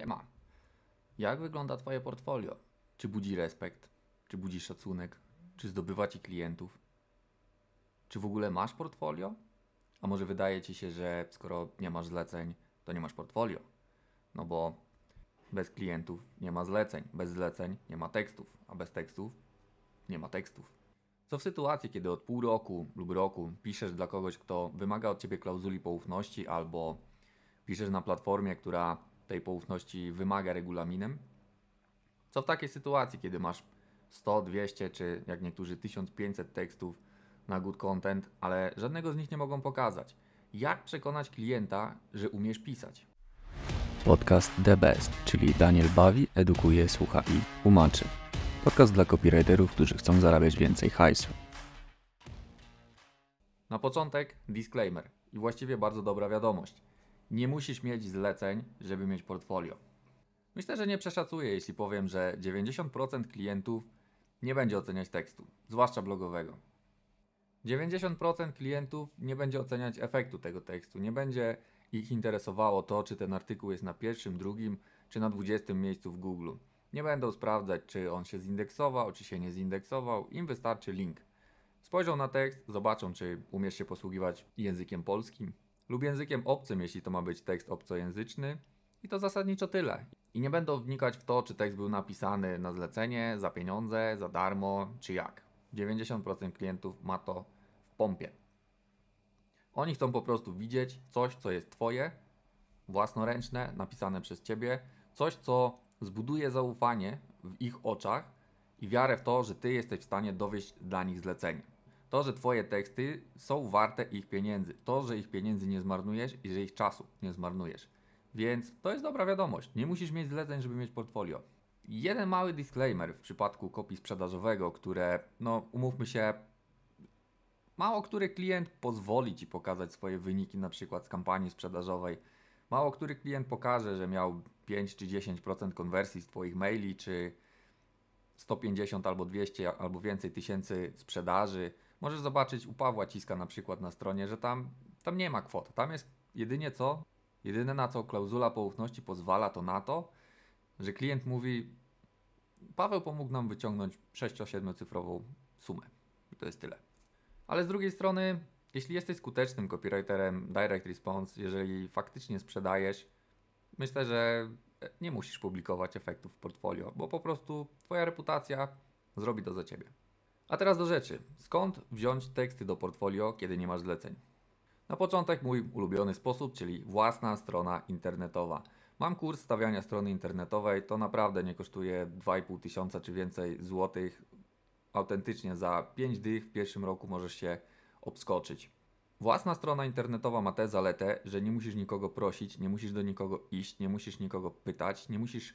Siema. Jak wygląda Twoje portfolio? Czy budzi respekt? Czy budzi szacunek? Czy zdobywa Ci klientów? Czy w ogóle masz portfolio? A może wydaje Ci się, że skoro nie masz zleceń, to nie masz portfolio? No bo bez klientów nie ma zleceń, bez zleceń nie ma tekstów, a bez tekstów nie ma tekstów. Co w sytuacji, kiedy od pół roku lub roku piszesz dla kogoś, kto wymaga od Ciebie klauzuli poufności albo piszesz na platformie, która tej poufności wymaga regulaminem. Co w takiej sytuacji, kiedy masz 100, 200 czy jak niektórzy 1500 tekstów na good content, ale żadnego z nich nie mogą pokazać. Jak przekonać klienta, że umiesz pisać? Podcast The Best, czyli Daniel bawi, edukuje, słucha i tłumaczy. Podcast dla copywriterów, którzy chcą zarabiać więcej hajsu. Na początek disclaimer i właściwie bardzo dobra wiadomość. Nie musisz mieć zleceń, żeby mieć portfolio. Myślę, że nie przeszacuję, jeśli powiem, że 90% klientów nie będzie oceniać tekstu, zwłaszcza blogowego. 90% klientów nie będzie oceniać efektu tego tekstu, nie będzie ich interesowało to, czy ten artykuł jest na pierwszym, drugim czy na dwudziestym miejscu w Google. Nie będą sprawdzać, czy on się zindeksował, czy się nie zindeksował, im wystarczy link. Spojrzą na tekst, zobaczą, czy umiesz się posługiwać językiem polskim, lub językiem obcym, jeśli to ma być tekst obcojęzyczny. I to zasadniczo tyle. I nie będą wnikać w to, czy tekst był napisany na zlecenie, za pieniądze, za darmo, czy jak. 90% klientów ma to w pompie. Oni chcą po prostu widzieć coś, co jest Twoje, własnoręczne, napisane przez Ciebie, coś, co zbuduje zaufanie w ich oczach i wiarę w to, że Ty jesteś w stanie dowieść dla nich zlecenie. To, że Twoje teksty są warte ich pieniędzy. To, że ich pieniędzy nie zmarnujesz i że ich czasu nie zmarnujesz. Więc to jest dobra wiadomość. Nie musisz mieć zleceń, żeby mieć portfolio. Jeden mały disclaimer w przypadku kopii sprzedażowego, które, no umówmy się, mało który klient pozwoli Ci pokazać swoje wyniki na przykład z kampanii sprzedażowej. Mało który klient pokaże, że miał 5 czy 10% konwersji z Twoich maili, czy 150 albo 200 albo więcej tysięcy sprzedaży Możesz zobaczyć u Pawła Ciska na przykład na stronie, że tam, tam nie ma kwot. Tam jest jedynie co, jedyne na co klauzula poufności pozwala to na to, że klient mówi Paweł pomógł nam wyciągnąć 6-7 cyfrową sumę. I to jest tyle. Ale z drugiej strony, jeśli jesteś skutecznym copywriterem direct response, jeżeli faktycznie sprzedajesz, myślę, że nie musisz publikować efektów w portfolio, bo po prostu twoja reputacja zrobi to za ciebie. A teraz do rzeczy. Skąd wziąć teksty do portfolio, kiedy nie masz zleceń? Na początek mój ulubiony sposób, czyli własna strona internetowa. Mam kurs stawiania strony internetowej, to naprawdę nie kosztuje 2,5 tysiąca czy więcej złotych. Autentycznie za 5 dych w pierwszym roku możesz się obskoczyć. Własna strona internetowa ma tę zaletę, że nie musisz nikogo prosić, nie musisz do nikogo iść, nie musisz nikogo pytać, nie musisz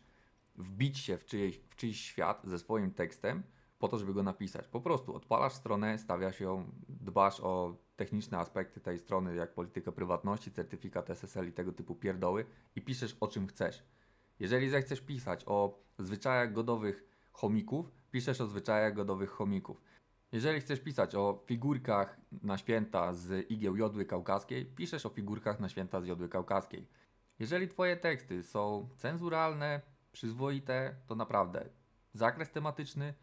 wbić się w, w czyjś świat ze swoim tekstem, po to, żeby go napisać. Po prostu odpalasz stronę, stawiasz ją, dbasz o techniczne aspekty tej strony, jak politykę prywatności, certyfikat SSL i tego typu pierdoły i piszesz o czym chcesz. Jeżeli zechcesz pisać o zwyczajach godowych chomików, piszesz o zwyczajach godowych chomików. Jeżeli chcesz pisać o figurkach na święta z igieł jodły kaukaskiej, piszesz o figurkach na święta z jodły kaukaskiej. Jeżeli Twoje teksty są cenzuralne, przyzwoite, to naprawdę zakres tematyczny,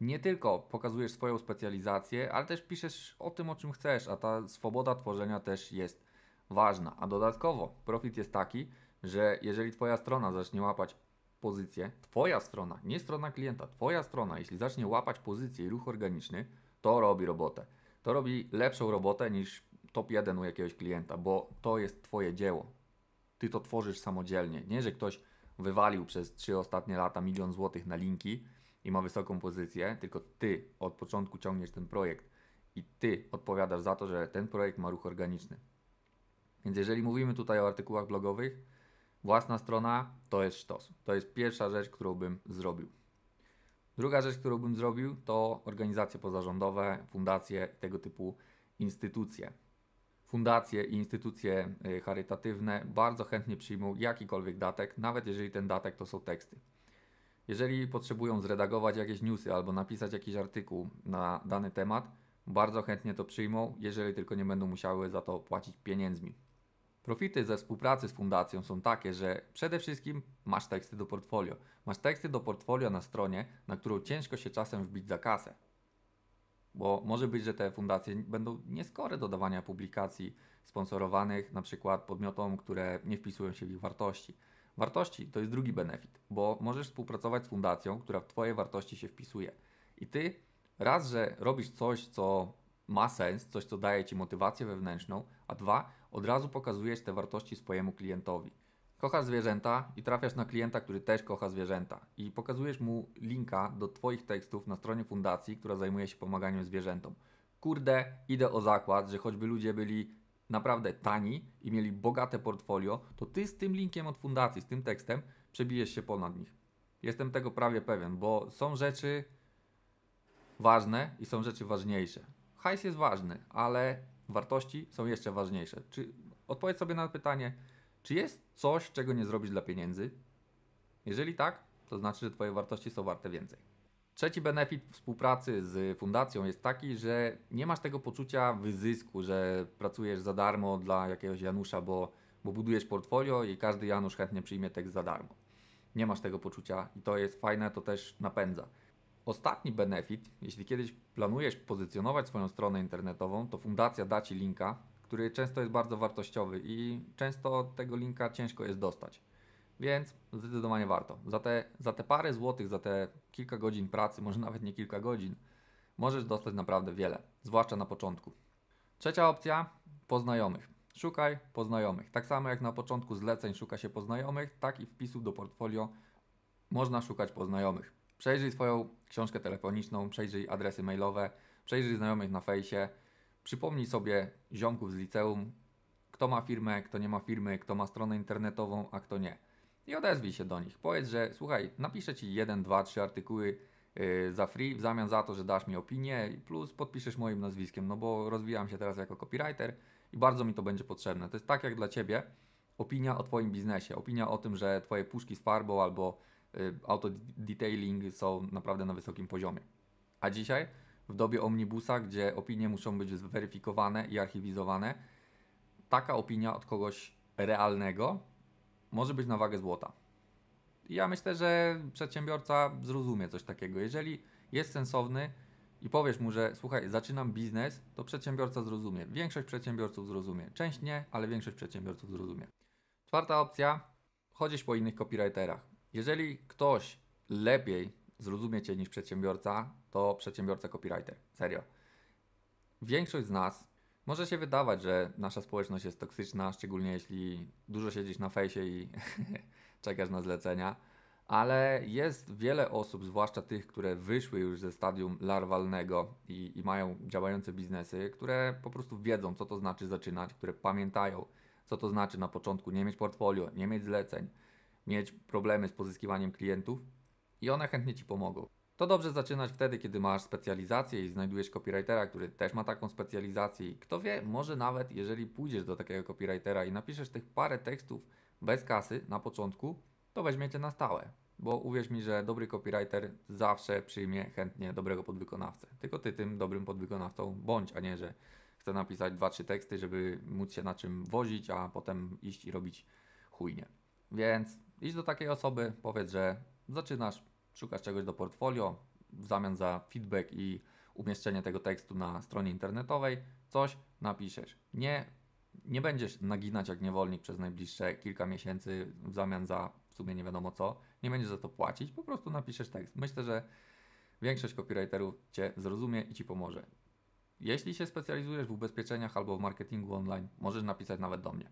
nie tylko pokazujesz swoją specjalizację, ale też piszesz o tym, o czym chcesz, a ta swoboda tworzenia też jest ważna. A dodatkowo profit jest taki, że jeżeli Twoja strona zacznie łapać pozycję, Twoja strona, nie strona klienta, Twoja strona, jeśli zacznie łapać pozycję i ruch organiczny, to robi robotę. To robi lepszą robotę niż top 1 u jakiegoś klienta, bo to jest Twoje dzieło. Ty to tworzysz samodzielnie. Nie, że ktoś wywalił przez 3 ostatnie lata milion złotych na linki, i ma wysoką pozycję, tylko ty od początku ciągniesz ten projekt i ty odpowiadasz za to, że ten projekt ma ruch organiczny. Więc jeżeli mówimy tutaj o artykułach blogowych, własna strona to jest sztos. To jest pierwsza rzecz, którą bym zrobił. Druga rzecz, którą bym zrobił, to organizacje pozarządowe, fundacje, tego typu instytucje. Fundacje i instytucje y, charytatywne bardzo chętnie przyjmą jakikolwiek datek, nawet jeżeli ten datek to są teksty. Jeżeli potrzebują zredagować jakieś newsy albo napisać jakiś artykuł na dany temat, bardzo chętnie to przyjmą, jeżeli tylko nie będą musiały za to płacić pieniędzmi. Profity ze współpracy z fundacją są takie, że przede wszystkim masz teksty do portfolio. Masz teksty do portfolio na stronie, na którą ciężko się czasem wbić za kasę. Bo może być, że te fundacje będą nieskore do dawania publikacji sponsorowanych np. podmiotom, które nie wpisują się w ich wartości. Wartości to jest drugi benefit, bo możesz współpracować z fundacją, która w Twoje wartości się wpisuje. I ty raz, że robisz coś, co ma sens, coś, co daje Ci motywację wewnętrzną, a dwa, od razu pokazujesz te wartości swojemu klientowi. Kochasz zwierzęta i trafiasz na klienta, który też kocha zwierzęta i pokazujesz mu linka do Twoich tekstów na stronie fundacji, która zajmuje się pomaganiem zwierzętom. Kurde, idę o zakład, że choćby ludzie byli naprawdę tani i mieli bogate portfolio, to ty z tym linkiem od fundacji, z tym tekstem przebijesz się ponad nich. Jestem tego prawie pewien, bo są rzeczy ważne i są rzeczy ważniejsze. Hajs jest ważny, ale wartości są jeszcze ważniejsze. Czy odpowiedz sobie na pytanie, czy jest coś, czego nie zrobisz dla pieniędzy? Jeżeli tak, to znaczy, że Twoje wartości są warte więcej. Trzeci benefit współpracy z fundacją jest taki, że nie masz tego poczucia wyzysku, że pracujesz za darmo dla jakiegoś Janusza, bo, bo budujesz portfolio i każdy Janusz chętnie przyjmie tekst za darmo. Nie masz tego poczucia i to jest fajne, to też napędza. Ostatni benefit, jeśli kiedyś planujesz pozycjonować swoją stronę internetową, to fundacja da Ci linka, który często jest bardzo wartościowy i często tego linka ciężko jest dostać. Więc zdecydowanie warto. Za te, za te parę złotych, za te kilka godzin pracy, może nawet nie kilka godzin, możesz dostać naprawdę wiele, zwłaszcza na początku. Trzecia opcja poznajomych. Szukaj poznajomych. Tak samo jak na początku zleceń szuka się poznajomych, tak i wpisów do portfolio można szukać poznajomych. Przejrzyj swoją książkę telefoniczną, przejrzyj adresy mailowe, przejrzyj znajomych na fejsie, przypomnij sobie ziomków z liceum, kto ma firmę, kto nie ma firmy, kto ma stronę internetową, a kto nie i odezwij się do nich. Powiedz, że słuchaj, napiszę ci jeden, dwa, trzy artykuły y, za free w zamian za to, że dasz mi opinię plus podpiszesz moim nazwiskiem, no bo rozwijam się teraz jako copywriter i bardzo mi to będzie potrzebne. To jest tak jak dla ciebie opinia o twoim biznesie, opinia o tym, że twoje puszki z farbą albo y, auto detailing są naprawdę na wysokim poziomie. A dzisiaj w dobie omnibusa, gdzie opinie muszą być zweryfikowane i archiwizowane, taka opinia od kogoś realnego może być na wagę złota. I ja myślę, że przedsiębiorca zrozumie coś takiego. Jeżeli jest sensowny i powiesz mu, że słuchaj, zaczynam biznes, to przedsiębiorca zrozumie. Większość przedsiębiorców zrozumie. Część nie, ale większość przedsiębiorców zrozumie. Czwarta opcja, chodzisz po innych copywriterach. Jeżeli ktoś lepiej zrozumie Cię niż przedsiębiorca, to przedsiębiorca copywriter. Serio. Większość z nas może się wydawać, że nasza społeczność jest toksyczna, szczególnie jeśli dużo siedzisz na fejsie i czekasz na zlecenia, ale jest wiele osób, zwłaszcza tych, które wyszły już ze stadium larwalnego i, i mają działające biznesy, które po prostu wiedzą, co to znaczy zaczynać, które pamiętają, co to znaczy na początku nie mieć portfolio, nie mieć zleceń, mieć problemy z pozyskiwaniem klientów i one chętnie Ci pomogą. To dobrze zaczynać wtedy, kiedy masz specjalizację i znajdujesz copywritera, który też ma taką specjalizację i kto wie, może nawet jeżeli pójdziesz do takiego copywritera i napiszesz tych parę tekstów bez kasy na początku, to weźmiecie na stałe. Bo uwierz mi, że dobry copywriter zawsze przyjmie chętnie dobrego podwykonawcę. Tylko ty tym dobrym podwykonawcą bądź, a nie, że chce napisać 2-3 teksty, żeby móc się na czym wozić, a potem iść i robić chujnie. Więc idź do takiej osoby, powiedz, że zaczynasz szukasz czegoś do portfolio, w zamian za feedback i umieszczenie tego tekstu na stronie internetowej, coś napiszesz. Nie, nie będziesz naginać jak niewolnik przez najbliższe kilka miesięcy w zamian za w sumie nie wiadomo co. Nie będziesz za to płacić, po prostu napiszesz tekst. Myślę, że większość copywriterów Cię zrozumie i Ci pomoże. Jeśli się specjalizujesz w ubezpieczeniach albo w marketingu online, możesz napisać nawet do mnie.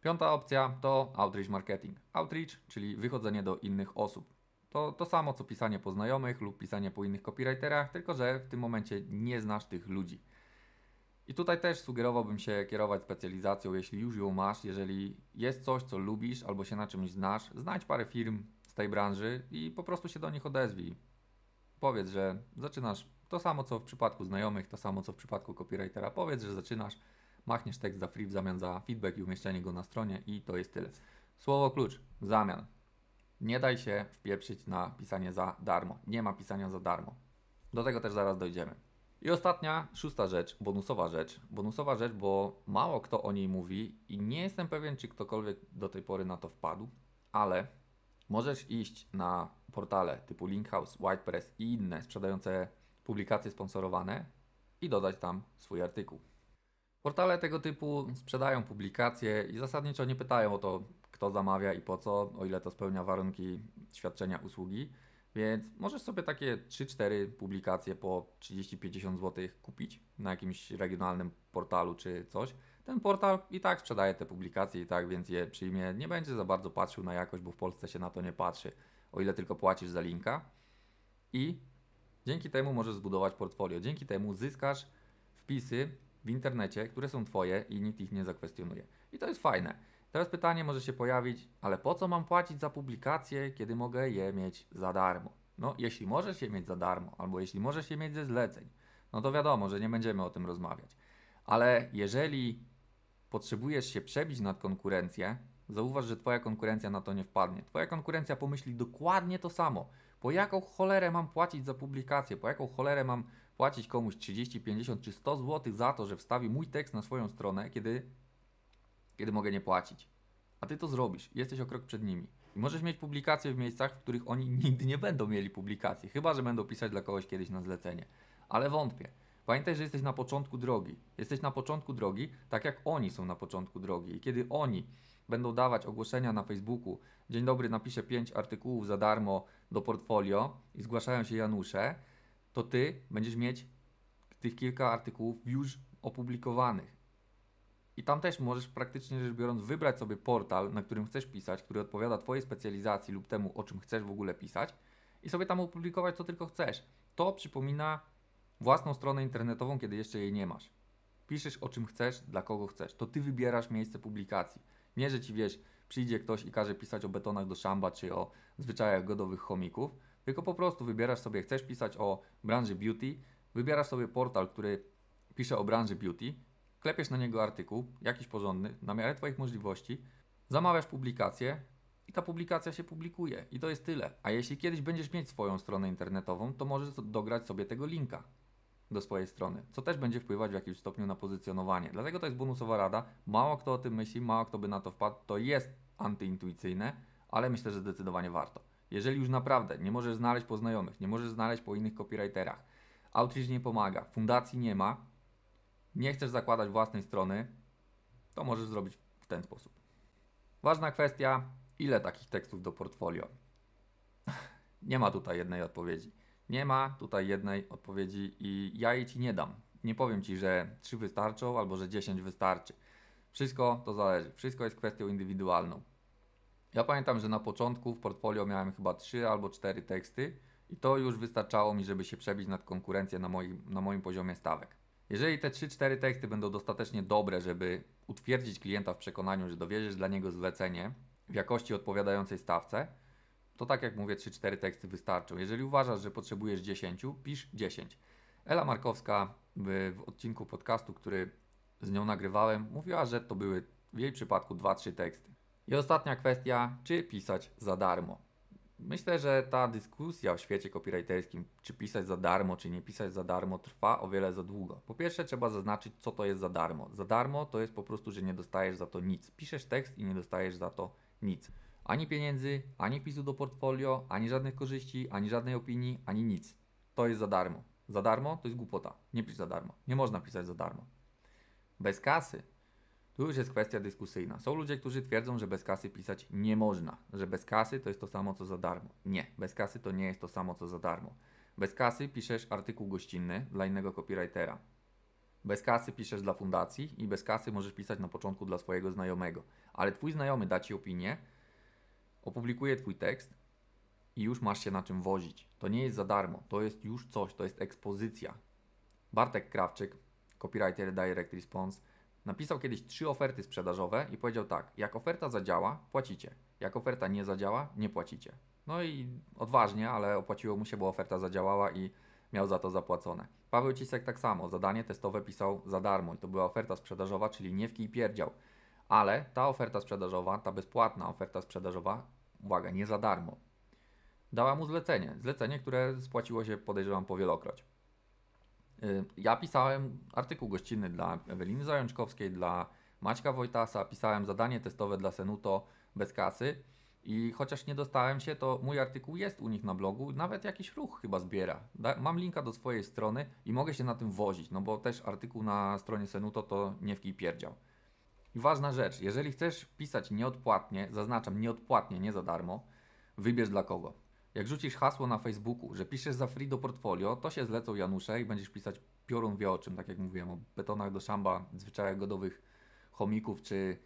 Piąta opcja to outreach marketing. Outreach, czyli wychodzenie do innych osób. To, to samo co pisanie po znajomych lub pisanie po innych copywriterach, tylko że w tym momencie nie znasz tych ludzi. I tutaj też sugerowałbym się kierować specjalizacją, jeśli już ją masz, jeżeli jest coś, co lubisz albo się na czymś znasz, znajdź parę firm z tej branży i po prostu się do nich odezwij. Powiedz, że zaczynasz to samo co w przypadku znajomych, to samo co w przypadku copywritera. Powiedz, że zaczynasz, machniesz tekst za free w zamian za feedback i umieszczenie go na stronie i to jest tyle. Słowo klucz, zamian. Nie daj się wpieprzyć na pisanie za darmo. Nie ma pisania za darmo. Do tego też zaraz dojdziemy. I ostatnia, szósta rzecz, bonusowa rzecz. Bonusowa rzecz, bo mało kto o niej mówi i nie jestem pewien, czy ktokolwiek do tej pory na to wpadł, ale możesz iść na portale typu Linkhouse, WordPress i inne sprzedające publikacje sponsorowane i dodać tam swój artykuł. Portale tego typu sprzedają publikacje i zasadniczo nie pytają o to, kto zamawia i po co, o ile to spełnia warunki świadczenia usługi. Więc możesz sobie takie 3-4 publikacje po 30-50 zł kupić na jakimś regionalnym portalu czy coś. Ten portal i tak sprzedaje te publikacje i tak, więc je przyjmie. Nie będzie za bardzo patrzył na jakość, bo w Polsce się na to nie patrzy, o ile tylko płacisz za linka. I dzięki temu możesz zbudować portfolio. Dzięki temu zyskasz wpisy w internecie, które są Twoje i nikt ich nie zakwestionuje. I to jest fajne. Teraz pytanie może się pojawić, ale po co mam płacić za publikacje, kiedy mogę je mieć za darmo? No, jeśli możesz je mieć za darmo, albo jeśli możesz je mieć ze zleceń, no to wiadomo, że nie będziemy o tym rozmawiać. Ale jeżeli potrzebujesz się przebić nad konkurencję, zauważ, że Twoja konkurencja na to nie wpadnie. Twoja konkurencja pomyśli dokładnie to samo. Po jaką cholerę mam płacić za publikację? Po jaką cholerę mam płacić komuś 30, 50 czy 100 zł za to, że wstawi mój tekst na swoją stronę, kiedy kiedy mogę nie płacić. A ty to zrobisz, jesteś o krok przed nimi. I możesz mieć publikacje w miejscach, w których oni nigdy nie będą mieli publikacji, chyba że będą pisać dla kogoś kiedyś na zlecenie. Ale wątpię. Pamiętaj, że jesteś na początku drogi. Jesteś na początku drogi, tak jak oni są na początku drogi. I kiedy oni będą dawać ogłoszenia na Facebooku, dzień dobry, napiszę 5 artykułów za darmo do portfolio i zgłaszają się Janusze, to ty będziesz mieć tych kilka artykułów już opublikowanych. I tam też możesz praktycznie rzecz biorąc wybrać sobie portal, na którym chcesz pisać, który odpowiada Twojej specjalizacji lub temu, o czym chcesz w ogóle pisać i sobie tam opublikować co tylko chcesz. To przypomina własną stronę internetową, kiedy jeszcze jej nie masz. Piszesz o czym chcesz, dla kogo chcesz. To Ty wybierasz miejsce publikacji. Nie, że Ci wiesz, przyjdzie ktoś i każe pisać o betonach do szamba czy o zwyczajach godowych chomików, tylko po prostu wybierasz sobie, chcesz pisać o branży beauty, wybierasz sobie portal, który pisze o branży beauty, klepiesz na niego artykuł, jakiś porządny, na miarę Twoich możliwości, zamawiasz publikację i ta publikacja się publikuje. I to jest tyle. A jeśli kiedyś będziesz mieć swoją stronę internetową, to możesz dograć sobie tego linka do swojej strony, co też będzie wpływać w jakimś stopniu na pozycjonowanie. Dlatego to jest bonusowa rada. Mało kto o tym myśli, mało kto by na to wpadł. To jest antyintuicyjne, ale myślę, że zdecydowanie warto. Jeżeli już naprawdę nie możesz znaleźć po znajomych, nie możesz znaleźć po innych copywriterach, outreach nie pomaga, fundacji nie ma, nie chcesz zakładać własnej strony, to możesz zrobić w ten sposób. Ważna kwestia, ile takich tekstów do portfolio? nie ma tutaj jednej odpowiedzi. Nie ma tutaj jednej odpowiedzi i ja jej Ci nie dam. Nie powiem Ci, że 3 wystarczą albo że 10 wystarczy. Wszystko to zależy. Wszystko jest kwestią indywidualną. Ja pamiętam, że na początku w portfolio miałem chyba 3 albo 4 teksty i to już wystarczało mi, żeby się przebić nad konkurencję na moim, na moim poziomie stawek. Jeżeli te 3-4 teksty będą dostatecznie dobre, żeby utwierdzić klienta w przekonaniu, że dowierzysz dla niego zlecenie w jakości odpowiadającej stawce, to tak jak mówię, 3-4 teksty wystarczą. Jeżeli uważasz, że potrzebujesz 10, pisz 10. Ela Markowska w odcinku podcastu, który z nią nagrywałem, mówiła, że to były w jej przypadku 2-3 teksty. I ostatnia kwestia, czy pisać za darmo. Myślę, że ta dyskusja w świecie copywriterskim, czy pisać za darmo, czy nie pisać za darmo, trwa o wiele za długo. Po pierwsze, trzeba zaznaczyć, co to jest za darmo. Za darmo to jest po prostu, że nie dostajesz za to nic. Piszesz tekst i nie dostajesz za to nic. Ani pieniędzy, ani wpisu do portfolio, ani żadnych korzyści, ani żadnej opinii, ani nic. To jest za darmo. Za darmo to jest głupota. Nie pisz za darmo. Nie można pisać za darmo. Bez kasy tu już jest kwestia dyskusyjna. Są ludzie, którzy twierdzą, że bez kasy pisać nie można, że bez kasy to jest to samo co za darmo. Nie, bez kasy to nie jest to samo co za darmo. Bez kasy piszesz artykuł gościnny dla innego copywritera. Bez kasy piszesz dla fundacji i bez kasy możesz pisać na początku dla swojego znajomego. Ale twój znajomy da ci opinię, opublikuje twój tekst i już masz się na czym wozić. To nie jest za darmo, to jest już coś, to jest ekspozycja. Bartek Krawczyk, copywriter Direct Response, napisał kiedyś trzy oferty sprzedażowe i powiedział tak: jak oferta zadziała, płacicie. Jak oferta nie zadziała, nie płacicie. No i odważnie, ale opłaciło mu się, bo oferta zadziałała i miał za to zapłacone. Paweł Cisek tak samo, zadanie testowe pisał za darmo i to była oferta sprzedażowa, czyli nie w kij pierdział. Ale ta oferta sprzedażowa, ta bezpłatna oferta sprzedażowa, uwaga, nie za darmo, dała mu zlecenie. Zlecenie, które spłaciło się podejrzewam po wielokroć. Y, ja pisałem artykuł gościnny dla Eweliny Zajączkowskiej, dla Maćka Wojtasa, pisałem zadanie testowe dla Senuto bez kasy i chociaż nie dostałem się, to mój artykuł jest u nich na blogu, nawet jakiś ruch chyba zbiera. mam linka do swojej strony i mogę się na tym wozić, no bo też artykuł na stronie Senuto to nie w kij pierdział. I ważna rzecz, jeżeli chcesz pisać nieodpłatnie, zaznaczam nieodpłatnie, nie za darmo, wybierz dla kogo. Jak rzucisz hasło na Facebooku, że piszesz za free do portfolio, to się zlecą Janusze i będziesz pisać piorun wieoczym, czym, tak jak mówiłem, o betonach do szamba, zwyczajach godowych chomików czy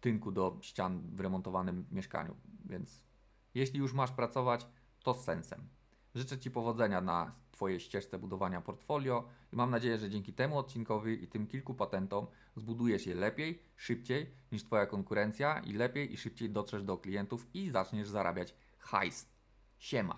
tynku do ścian w remontowanym mieszkaniu. Więc jeśli już masz pracować, to z sensem. Życzę Ci powodzenia na Twojej ścieżce budowania portfolio i mam nadzieję, że dzięki temu odcinkowi i tym kilku patentom zbudujesz je lepiej, szybciej niż Twoja konkurencja i lepiej i szybciej dotrzesz do klientów i zaczniesz zarabiać hajs. 线嘛。